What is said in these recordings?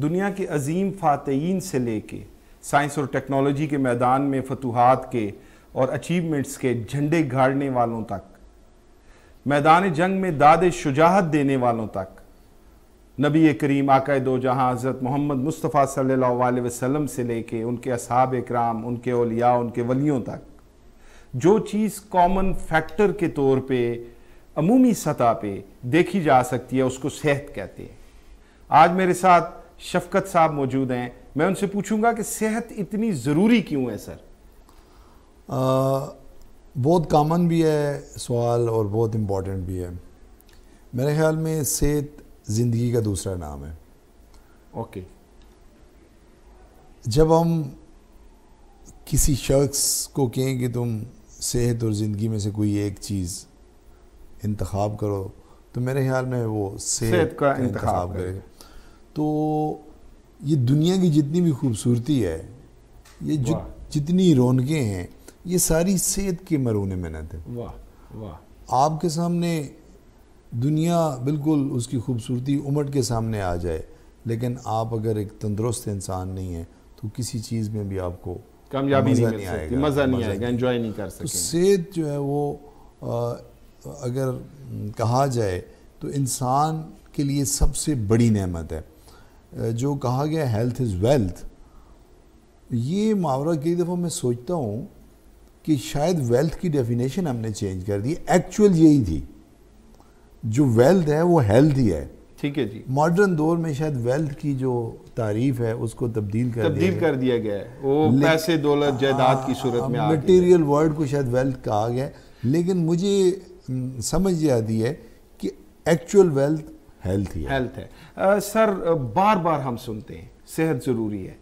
दुनिया के अजीम फ़ातयीन से लेके साइंस और टेक्नोलॉजी के मैदान में फतूहत के और अचीवमेंट्स के झंडे गाड़ने वालों तक मैदान जंग में दाद शुजाहत देने वालों तक नबी करीम आकए दो जहाँ हज़रत मोहम्मद मुस्तफ़ा सल्ला वसम से लेके उनके असहाब कराम उनके ओलिया उनके वलियों तक जो चीज़ कॉमन फैक्टर के तौर पर अमूमी सतह पर देखी जा सकती है उसको सेहत कहते हैं आज मेरे साथ शफकत साहब मौजूद हैं मैं उनसे पूछूंगा कि सेहत इतनी ज़रूरी क्यों है सर बहुत कामन भी है सवाल और बहुत इम्पॉर्टेंट भी है मेरे ख्याल में सेहत ज़िंदगी का दूसरा नाम है ओके जब हम किसी शख्स को कहें कि तुम सेहत और ज़िंदगी में से कोई एक चीज़ इंतखब करो तो मेरे ख्याल में वो सेहत, का, का इंतखब करेगा तो ये दुनिया की जितनी भी खूबसूरती है ये जितनी रौनकें हैं ये सारी सेहत के मरूने मेहनत है वाह वाह आपके सामने दुनिया बिल्कुल उसकी खूबसूरती उमट के सामने आ जाए लेकिन आप अगर एक तंदुरुस्त इंसान नहीं है तो किसी चीज़ में भी आपको कामयाबी नहीं, नहीं आएगा मज़ा नहीं आएगा एंजॉय नहीं कर सकते तो सेहत जो है वो आ, अगर कहा जाए तो इंसान के लिए सबसे बड़ी नेमत है जो कहा गया हेल्थ इज़ वेल्थ ये मुहावरा कई दफ़ा मैं सोचता हूँ कि शायद वेल्थ की डेफिनेशन हमने चेंज कर दी एक्चुअल यही थी जो वेल्थ है वो हेल्थ ही है ठीक है जी मॉडर्न दौर में शायद वेल्थ की जो तारीफ है उसको तब्दील कर तब्दील कर दिया गया है वो पैसे दौलत जायदाद की सूरत में मटेरियल वर्ड को शायद वेल्थ कहा गया लेकिन मुझे हम्म, समझ आती है कि एक्चुअल वेल्थ हेल्थ ही हेल्थ है आ, सर बार बार हम सुनते हैं सेहत ज़रूरी है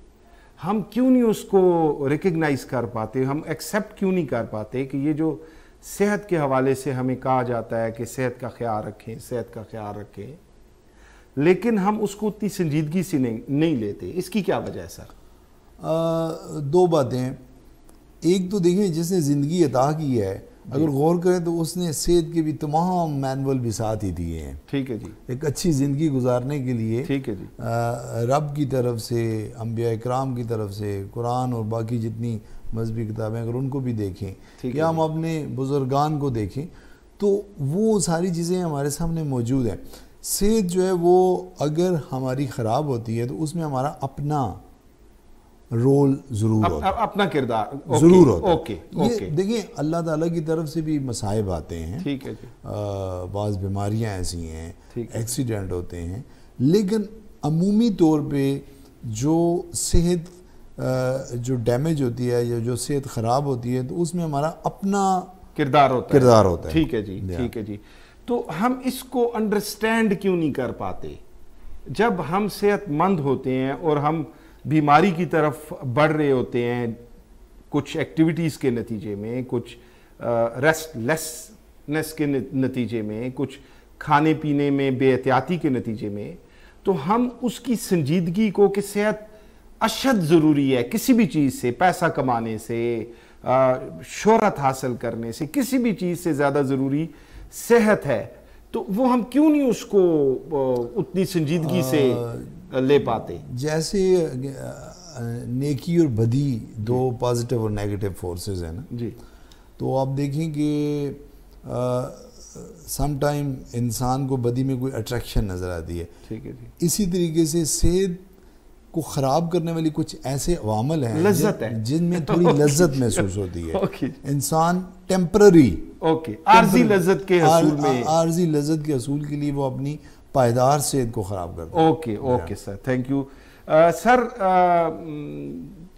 हम क्यों नहीं उसको रिकग्नाइज कर पाते हम एक्सेप्ट क्यों नहीं कर पाते कि ये जो सेहत के हवाले से हमें कहा जाता है कि सेहत का ख्याल रखें सेहत का ख्याल रखें लेकिन हम उसको उतनी संजीदगी से नहीं नहीं लेते इसकी क्या वजह है सर आ, दो बातें एक तो देखिए जिसने ज़िंदगी अदा की है अगर गौर करें तो उसने सेहत के भी तमाम मैनुअल भी साथ ही दिए हैं ठीक है जी एक अच्छी ज़िंदगी गुजारने के लिए ठीक है जी रब की तरफ से अम्बिया कराम की तरफ से कुरान और बाकी जितनी मजहबी किताबें अगर उनको भी देखें या हम अपने बुजुर्गान को देखें तो वो सारी चीज़ें हमारे सामने मौजूद हैं सेहत जो है वो अगर हमारी ख़राब होती है तो उसमें हमारा अपना रोल ज़रूर अप, होता अपना किरदार ज़रूर होता ओके ओके। देखिए अल्लाह ताला की तरफ से भी मसाइब आते हैं ठीक है बाज़ बीमारियाँ ऐसी हैं एक्सीडेंट होते हैं लेकिन अमूमी तौर पे जो सेहत जो डैमेज होती है या जो सेहत ख़राब होती है तो उसमें हमारा अपना किरदार होता किरदार होता है ठीक है जी ठीक है जी तो हम इसको अंडरस्टैंड क्यों नहीं कर पाते जब हम सेहतमंद होते हैं और हम बीमारी की तरफ बढ़ रहे होते हैं कुछ एक्टिविटीज़ के नतीजे में कुछ रेस्टलेसनेस के नतीजे में कुछ खाने पीने में बेहतियाती के नतीजे में तो हम उसकी संजीदगी को कि सेहत अशद ज़रूरी है किसी भी चीज़ से पैसा कमाने से शहरत हासिल करने से किसी भी चीज़ से ज़्यादा ज़रूरी सेहत है तो वो हम क्यों नहीं उसको उतनी संजीदगी से ले पाते जैसे नेकी और बदी दो पॉजिटिव और नेगेटिव फोर्सेस हैं ना जी तो आप देखें कि सम टाइम इंसान को बदी में कोई अट्रैक्शन नज़र आती है ठीक है जी इसी तरीके से सेहत को ख़राब करने वाली कुछ ऐसे अवामल हैं लज्जत है जिनमें थोड़ी लज्जत महसूस होती है इंसान टेम्पररी ओके आर्जी लज्जत के असूल में आर्जी लज्जत के असूल के लिए वो अपनी पायदार से इनको ख़राब कर okay okay sir thank you आ, सर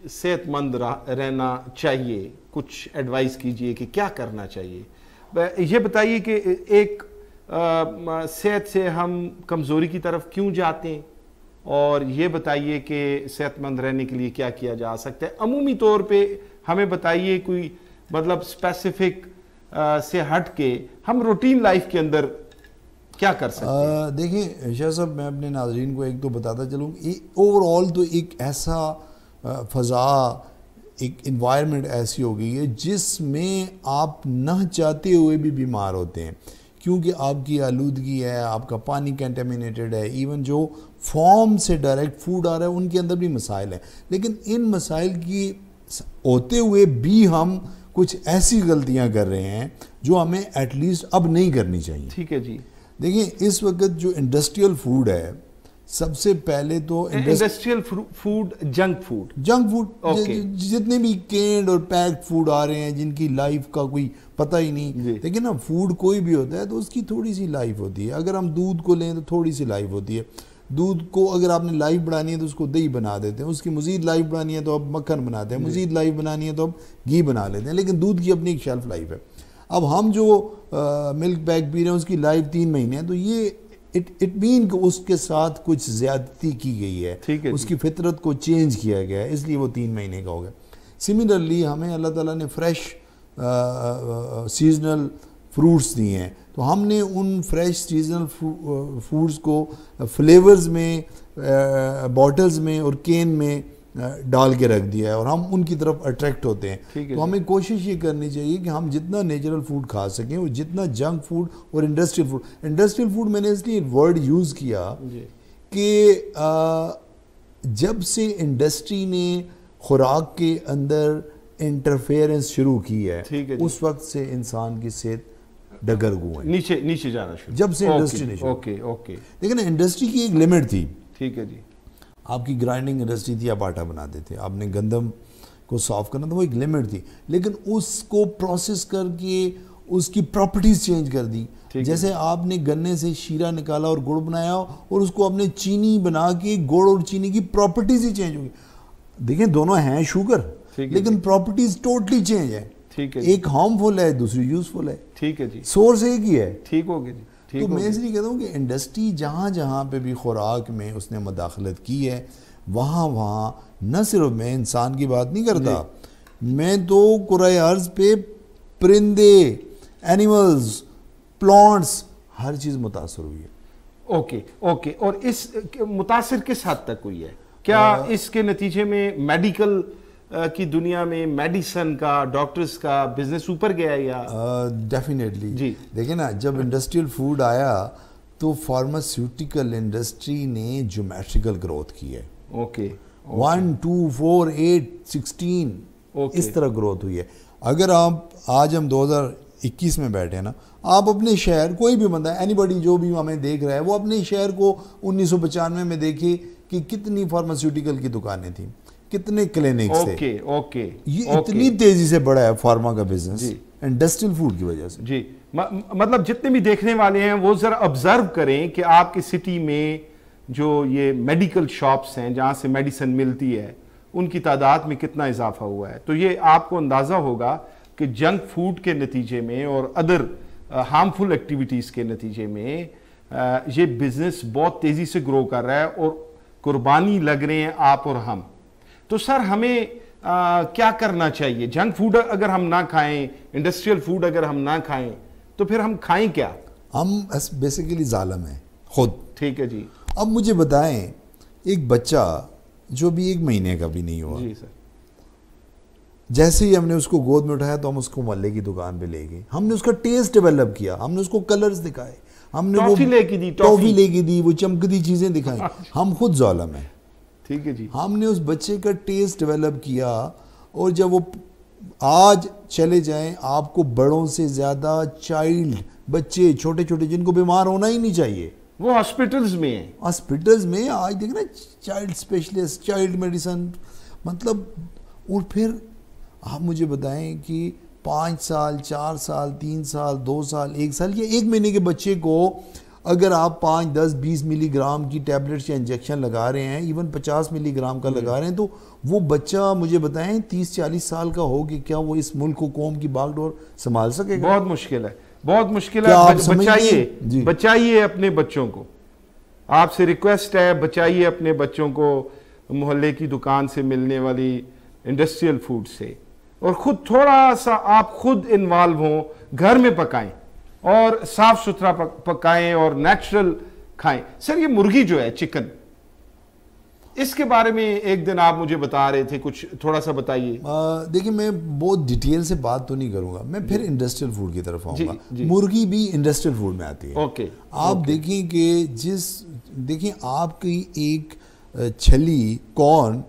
सेहतमंद रहना चाहिए कुछ एडवाइस कीजिए कि क्या करना चाहिए ये बताइए कि एक uh, सेहत से हम कमज़ोरी की तरफ क्यों जाते हैं और ये बताइए कि सेहतमंद रहने के लिए क्या किया जा सकता है अमूमी तौर पे हमें बताइए कोई मतलब स्पेसिफिक uh, से हट के हम रूटीन लाइफ के अंदर क्या कर सकते देखिए शाह साहब मैं अपने नाजरन को एक तो बताता चलूँ ओवरऑल तो एक ऐसा फ़ज़ा एक इन्वायरमेंट ऐसी हो गई है जिसमें आप न चाहते हुए भी बीमार होते हैं क्योंकि आपकी आलूदगी है आपका पानी कंटेमिनेटेड है इवन जो फॉर्म से डायरेक्ट फूड आ रहा है उनके अंदर भी मसाइल हैं लेकिन इन मसाइल की होते हुए भी हम कुछ ऐसी गलतियां कर रहे हैं जो हमें एटलीस्ट अब नहीं करनी चाहिए ठीक है जी देखिए इस वक्त जो इंडस्ट्रियल फूड है सबसे पहले तो industrial food junk food junk food जितने भी केंड और पैक्ड फूड आ रहे हैं जिनकी लाइफ का कोई पता ही नहीं लेकिन ना फूड कोई भी होता है तो उसकी थोड़ी सी लाइफ होती है अगर हम दूध को लें तो थोड़ी सी लाइफ होती है दूध को अगर आपने लाइफ बढ़ानी है तो उसको दही बना देते हैं उसकी मजीद लाइफ बनानी है तो आप मक्खन बनाते हैं मजीद लाइफ बनानी है तो आप घी बना लेते हैं लेकिन दूध की अपनी एक शेल्फ लाइफ है अब हम जो मिल्क बैग पी रहे हैं उसकी लाइफ तीन महीने है तो ये इट इट मीन कि उसके साथ कुछ ज्यादती की गई है ठीक है उसकी फितरत को चेंज किया गया है इसलिए वो तीन महीने का हो गया सिमिलरली हमें अल्लाह ताला ने फ्रेश सीजनल फ्रूट्स दिए हैं तो हमने उन फ्रेश सीजनल फ्रूट्स को फ्लेवर्स में बॉटल्स में और केन में डाल के रख दिया है और हम उनकी तरफ अट्रैक्ट होते हैं तो हमें कोशिश ये करनी चाहिए कि हम जितना नेचुरल फूड खा सकें और जितना जंक फूड और इंडस्ट्रियल फूड इंडस्ट्रियल फूड मैंने इसलिए वर्ड यूज़ किया कि जब से इंडस्ट्री ने खुराक के अंदर इंटरफेरेंस शुरू की है, है उस वक्त से इंसान की सेहत डगर है नीचे नीचे जाना शुरू जब से इंडस्ट्री ने ओके ओके लेकिन इंडस्ट्री की एक लिमिट थी ठीक है जी आपकी ग्राइंडिंग इंडस्ट्री थी आप आटा बनाते थे आपने गंदम को सॉफ्ट करना था वो एक लिमिट थी लेकिन उसको प्रोसेस करके उसकी प्रॉपर्टीज चेंज कर दी जैसे आपने गन्ने से शीरा निकाला और गुड़ बनाया और उसको आपने चीनी बना के गुड़ और चीनी की प्रॉपर्टीज ही चेंज होगी देखें दोनों हैं शुगर लेकिन प्रॉपर्टीज टोटली चेंज है ठीक है एक हार्मफुल है दूसरी यूजफुल है ठीक है जी सोर्स एक ही है ठीक हो गया जी तो मैं इसलिए कहता हूँ कि इंडस्ट्री जहाँ जहाँ पे भी खुराक में उसने मदाखलत की है वहाँ वहाँ न सिर्फ मैं इंसान की बात नहीं करता मैं तो कुराए अर्ज पे परिंदे एनिमल्स प्लांट्स हर चीज़ मुतासर हुई है ओके ओके और इस मुतासर किस हद तक हुई है क्या आ, इसके नतीजे में मेडिकल की दुनिया में मेडिसन का डॉक्टर्स का बिजनेस ऊपर गया या डेफिनेटली uh, जी देखिए ना जब इंडस्ट्रियल फूड आया तो फार्मास्यूटिकल इंडस्ट्री ने जोमेट्रिकल ग्रोथ की है okay one two four eight sixteen इस तरह ग्रोथ हुई है अगर आप आज हम 2021 में बैठे हैं ना आप अपने शहर कोई भी बंदा एनीबडी जो भी हमें देख रहा है वो अपने शहर को उन्नीस में देखे कि कितनी फार्मास्यूटिकल की दुकानें थी कितने क्लिनिक ओके ओके ये ओके. इतनी तेजी से बढ़ा है फार्मा का बिजनेस इंडस्ट्रियल फूड की वजह से जी म, मतलब जितने भी देखने वाले हैं वो जरा ऑब्जर्व करें कि आपकी सिटी में जो ये मेडिकल शॉप्स हैं जहाँ से मेडिसिन मिलती है उनकी तादाद में कितना इजाफा हुआ है तो ये आपको अंदाज़ा होगा कि जंक फूड के नतीजे में और अदर हार्मफुल एक्टिविटीज़ के नतीजे में आ, ये बिज़नेस बहुत तेज़ी से ग्रो कर रहा है और कुर्बानी लग रहे हैं आप और हम तो सर हमें आ, क्या करना चाहिए जंक फूड अगर हम ना खाएं इंडस्ट्रियल फूड अगर हम ना खाएं तो फिर हम खाएं क्या हम बेसिकली जालम हैं खुद ठीक है जी अब मुझे बताएं एक बच्चा जो भी एक महीने का भी नहीं हुआ जी सर जैसे ही हमने उसको गोद में उठाया तो हम उसको मल्ले की दुकान पे ले गए हमने उसका टेस्ट डेवलप किया हमने उसको कलर्स दिखाए हमने वो लेके दी टॉफी लेके दी वो चमकती चीजें दिखाई अच्छा। हम खुद जालम है ठीक है जी हमने उस बच्चे का टेस्ट डेवलप किया और जब वो आज चले जाएं आपको बड़ों से ज़्यादा चाइल्ड बच्चे छोटे छोटे जिनको बीमार होना ही नहीं चाहिए वो हॉस्पिटल्स में है हॉस्पिटल्स में आज देख रहे चाइल्ड स्पेशलिस्ट चाइल्ड मेडिसन मतलब और फिर आप मुझे बताएं कि पाँच साल चार साल तीन साल दो साल एक साल या एक महीने के बच्चे को अगर आप पाँच दस बीस मिलीग्राम की टैबलेट्स या इंजेक्शन लगा रहे हैं इवन पचास मिलीग्राम का लगा रहे हैं तो वो बच्चा मुझे बताएं तीस चालीस साल का हो कि क्या वो इस मुल्क को कौम की बागडोर संभाल सकेगा बहुत मुश्किल है बहुत मुश्किल है बचाइए बचाइए अपने बच्चों को आपसे रिक्वेस्ट है बचाइए अपने बच्चों को मोहल्ले की दुकान से मिलने वाली इंडस्ट्रियल फूड से और खुद थोड़ा सा आप खुद इन्वॉल्व हों घर में पकाएं और साफ सुथरा पकाएं और नेचुरल खाएं सर ये मुर्गी जो है चिकन इसके बारे में एक दिन आप मुझे बता रहे थे कुछ थोड़ा सा बताइए देखिए मैं बहुत डिटेल से बात तो नहीं करूंगा मैं फिर इंडस्ट्रियल फूड की तरफ आऊंगा मुर्गी भी इंडस्ट्रियल फूड में आती है ओके आप देखिए कि जिस देखिए आपकी एक छली कॉर्न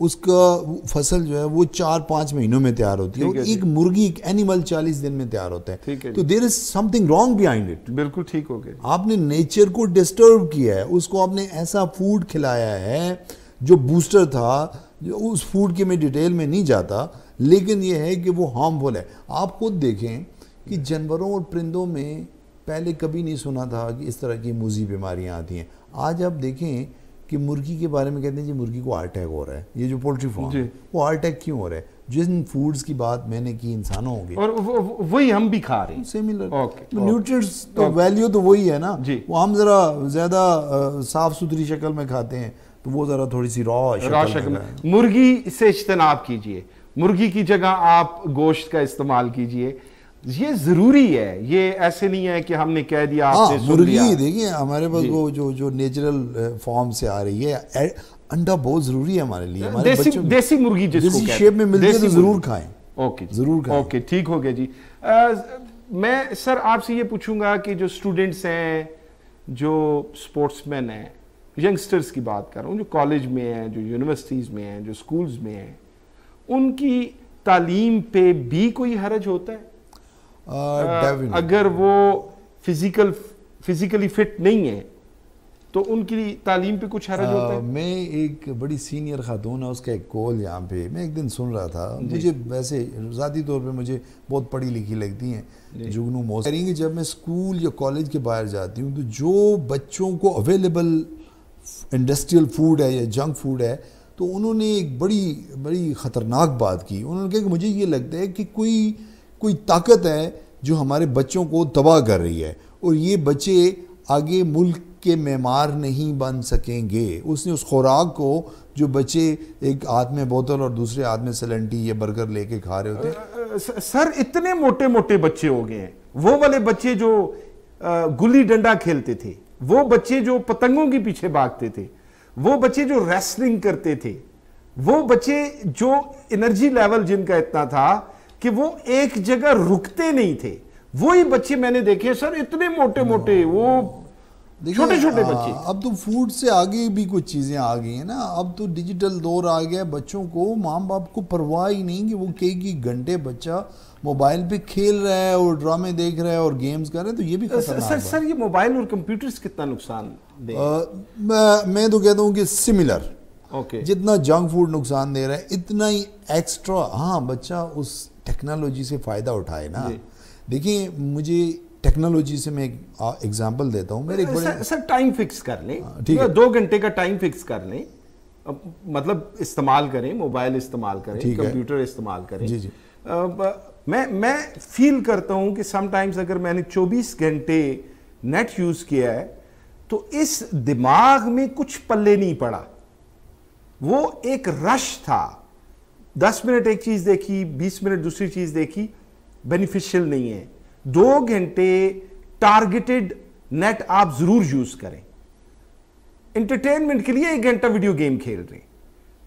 उसका फसल जो है वो चार पाँच महीनों में तैयार होती है और एक मुर्गी एक एनिमल चालीस दिन में तैयार होता है तो there is something wrong behind it बिल्कुल ठीक हो गया आपने नेचर को डिस्टर्ब किया है उसको आपने ऐसा फूड खिलाया है जो बूस्टर था जो उस फूड के मैं डिटेल में नहीं जाता लेकिन यह है कि वो हार्मफुल है आप खुद देखें कि जानवरों और परिंदों में पहले कभी नहीं सुना था कि इस तरह की मूजी बीमारियाँ आती हैं आज आप देखें कि मुर्गी के बारे में कहते हैं जी मुर्गी को हार्ट अटैक हो रहा है ये जो पोल्ट्री फार्म है वो हार्ट अटैक क्यों हो रहा है जिन फूड्स की बात मैंने की इंसानों होगी और वही हम भी खा रहे हैं सिमिलर न्यूट्रिएंट्स तो वैल्यू तो, तो वही है ना वो हम जरा ज्यादा साफ सुथरी शक्ल में खाते हैं तो वो जरा थोड़ी सी रॉ शक्ल में मुर्गी से इज्तनाब कीजिए मुर्गी की जगह आप गोश्त का इस्तेमाल कीजिए ये जरूरी है ये ऐसे नहीं है कि हमने कह दिया हाँ, आपने सुन लिया देखिए हमारे पास वो जो जो नेचुरल फॉर्म से आ रही है अंडा बहुत जरूरी है हमारे लिए हमारे देसी, बच्चों देसी मुर्गी जिसको शेप में मिलती है तो जरूर खाएं ओके जरूर खाएं ओके ठीक हो गया जी आ, मैं सर आपसे ये पूछूंगा कि जो स्टूडेंट्स हैं जो स्पोर्ट्समैन हैं यंगस्टर्स की बात कर रहा हूँ जो कॉलेज में हैं जो यूनिवर्सिटीज़ में हैं जो स्कूल्स में हैं उनकी तालीम पे भी कोई हरज होता है Uh, अगर वो फिजिकल फिजिकली फिट नहीं है तो उनकी तालीम पे कुछ हरज uh, होता है मैं एक बड़ी सीनियर खातून है उसका एक कॉल यहाँ पे मैं एक दिन सुन रहा था मुझे वैसे ज़ाती तौर पे मुझे बहुत पढ़ी लिखी लगती हैं जुगनू मौसम करेंगे जब मैं स्कूल या कॉलेज के बाहर जाती हूँ तो जो बच्चों को अवेलेबल इंडस्ट्रियल फूड है या जंक फूड है तो उन्होंने एक बड़ी बड़ी ख़तरनाक बात की उन्होंने कहा कि मुझे ये लगता है कि कोई कोई ताकत है जो हमारे बच्चों को तबाह कर रही है और ये बच्चे आगे मुल्क के मेमार नहीं बन सकेंगे उसने उस खुराक को जो बच्चे एक हाथ में बोतल और दूसरे हाथ में सलेंटी या बर्गर लेके खा रहे होते हैं सर इतने मोटे मोटे बच्चे हो गए हैं वो वाले बच्चे जो गुल्ली डंडा खेलते थे वो बच्चे जो पतंगों के पीछे भागते थे वो बच्चे जो रेसलिंग करते थे वो बच्चे जो एनर्जी लेवल जिनका इतना था कि वो एक जगह रुकते नहीं थे वो ही बच्चे मैंने देखे सर इतने मोटे मोटे हाँ। वो छोटे छोटे हाँ, बच्चे अब तो फूड से आगे भी कुछ चीज़ें आ गई हैं ना अब तो डिजिटल दौर आ गया है बच्चों को माँ बाप को परवाह ही नहीं कि वो कई कई घंटे बच्चा मोबाइल पे खेल रहा है और ड्रामे देख रहा है और गेम्स कर रहे हैं तो ये भी सर सर, सर ये मोबाइल और कंप्यूटर कितना नुकसान दे मैं, मैं तो कहता हूँ कि सिमिलर ओके जितना जंक फूड नुकसान दे रहा है इतना ही एक्स्ट्रा हाँ बच्चा उस टेक्नोलॉजी से फ़ायदा उठाए ना देखिए मुझे टेक्नोलॉजी से मैं एग्जांपल एग्जाम्पल देता हूँ मेरे सर, सर टाइम फिक्स कर लें हाँ, ठीक है दो घंटे का टाइम फिक्स कर लें मतलब इस्तेमाल करें मोबाइल इस्तेमाल करें कंप्यूटर इस्तेमाल करें जी जी मैं मैं फील करता हूँ कि समटाइम्स अगर मैंने 24 घंटे नेट यूज़ किया है तो इस दिमाग में कुछ पल्ले नहीं पड़ा वो एक रश था दस मिनट एक चीज़ देखी बीस मिनट दूसरी चीज़ देखी बेनिफिशियल नहीं है दो घंटे टारगेटेड नेट आप ज़रूर यूज़ करें इंटरटेनमेंट के लिए एक घंटा वीडियो गेम खेल रहे हैं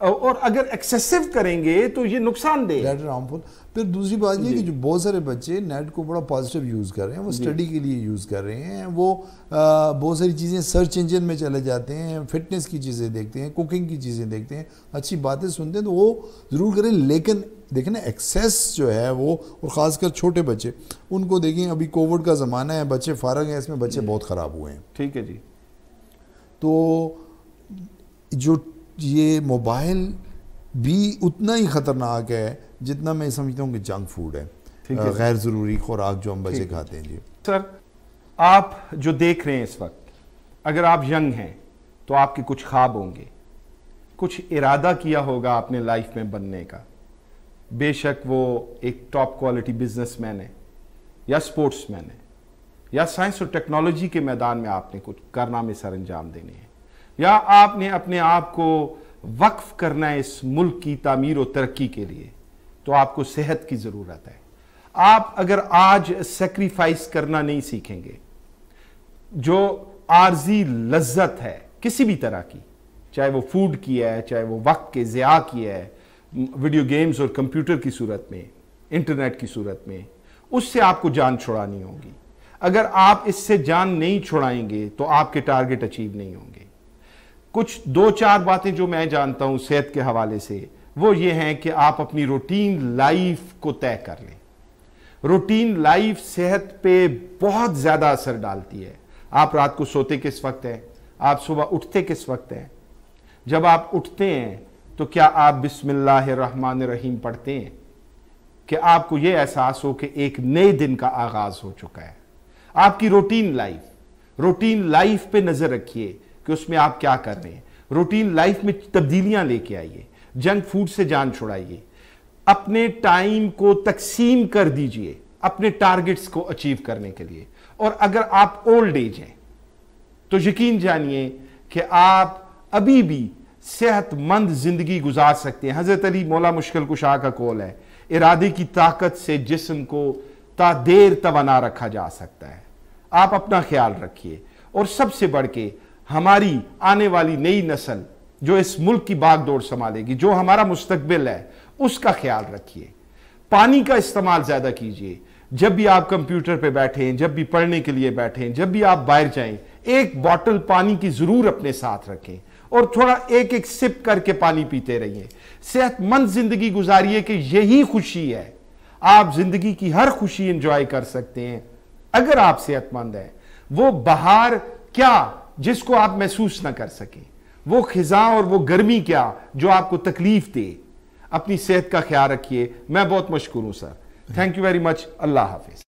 और अगर एक्सेसिव करेंगे तो ये नुकसानदेह दैट हार्मफुल फिर दूसरी बात ये कि जो बहुत सारे बच्चे नेट को बड़ा पॉजिटिव यूज़ कर रहे हैं वो स्टडी के लिए यूज़ कर रहे हैं वो बहुत सारी चीज़ें सर्च इंजन में चले जाते हैं फिटनेस की चीज़ें देखते हैं कुकिंग की चीज़ें देखते हैं अच्छी बातें सुनते हैं तो वो ज़रूर करें लेकिन देखें ना एक्सेस जो है वो और ख़ासकर छोटे बच्चे उनको देखें अभी कोविड का ज़माना है बच्चे फारग हैं इसमें बच्चे बहुत ख़राब हुए हैं ठीक है जी तो जो ये मोबाइल भी उतना ही ख़तरनाक है जितना मैं समझता हूँ कि जंक फूड है गैर ज़रूरी खुराक जो हम बचे खाते हैं जी सर आप जो देख रहे हैं इस वक्त अगर आप यंग हैं तो आपके कुछ ख्वाब होंगे कुछ इरादा किया होगा आपने लाइफ में बनने का बेशक वो एक टॉप क्वालिटी बिजनेसमैन है या स्पोर्ट्समैन है या साइंस और टेक्नोलॉजी के मैदान में आपने कुछ कारनामे सर अंजाम देने हैं या आपने अपने आप को वक्फ करना है इस मुल्क की तमीर और तरक्की के लिए तो आपको सेहत की ज़रूरत है आप अगर आज सेक्रीफाइस करना नहीं सीखेंगे जो आर्जी लज्जत है किसी भी तरह की चाहे वो फूड की है चाहे वो वक्त के ज़िया की है वीडियो गेम्स और कंप्यूटर की सूरत में इंटरनेट की सूरत में उससे आपको जान छुड़ानी होगी अगर आप इससे जान नहीं छुड़ाएंगे तो आपके टारगेट अचीव नहीं होंगे कुछ दो चार बातें जो मैं जानता हूं सेहत के हवाले से वो ये हैं कि आप अपनी रूटीन लाइफ को तय कर लें रूटीन लाइफ सेहत पे बहुत ज़्यादा असर डालती है आप रात को सोते किस वक्त हैं आप सुबह उठते किस वक्त हैं जब आप उठते हैं तो क्या आप बिस्मिल्लाहमान रहीम पढ़ते हैं कि आपको यह एहसास हो कि एक नए दिन का आगाज़ हो चुका है आपकी रूटीन लाइफ रूटीन लाइफ पे नज़र रखिए कि उसमें आप क्या कर रहे हैं रूटीन लाइफ में तब्दीलियां लेके आइए जंक फूड से जान छुड़ाइए अपने टाइम को तकसीम कर दीजिए अपने टारगेट्स को अचीव करने के लिए और अगर आप ओल्ड एज हैं तो यकीन जानिए कि आप अभी भी सेहतमंद जिंदगी गुजार सकते हैं हजरत अली मौला मुश्किल कुशा का कौल है इरादे की ताकत से जिस्म को तादेर तना रखा जा सकता है आप अपना ख्याल रखिए और सबसे बढ़ के हमारी आने वाली नई नस्ल जो इस मुल्क की बागडोर संभालेगी जो हमारा मुस्तबिल है उसका ख्याल रखिए पानी का इस्तेमाल ज़्यादा कीजिए जब भी आप कंप्यूटर पे बैठें जब भी पढ़ने के लिए बैठें जब भी आप बाहर जाए एक बॉटल पानी की ज़रूर अपने साथ रखें और थोड़ा एक एक सिप करके पानी पीते रहिए सेहतमंद ज़िंदगी गुजारिए कि यही खुशी है आप ज़िंदगी की हर खुशी इंजॉय कर सकते हैं अगर आप सेहतमंद हैं वो बाहर क्या जिसको आप महसूस ना कर सकें वो खिजा और वो गर्मी क्या जो आपको तकलीफ दे अपनी सेहत का ख्याल रखिए मैं बहुत मशहूर हूँ sir thank you very much अल्लाह हाफिज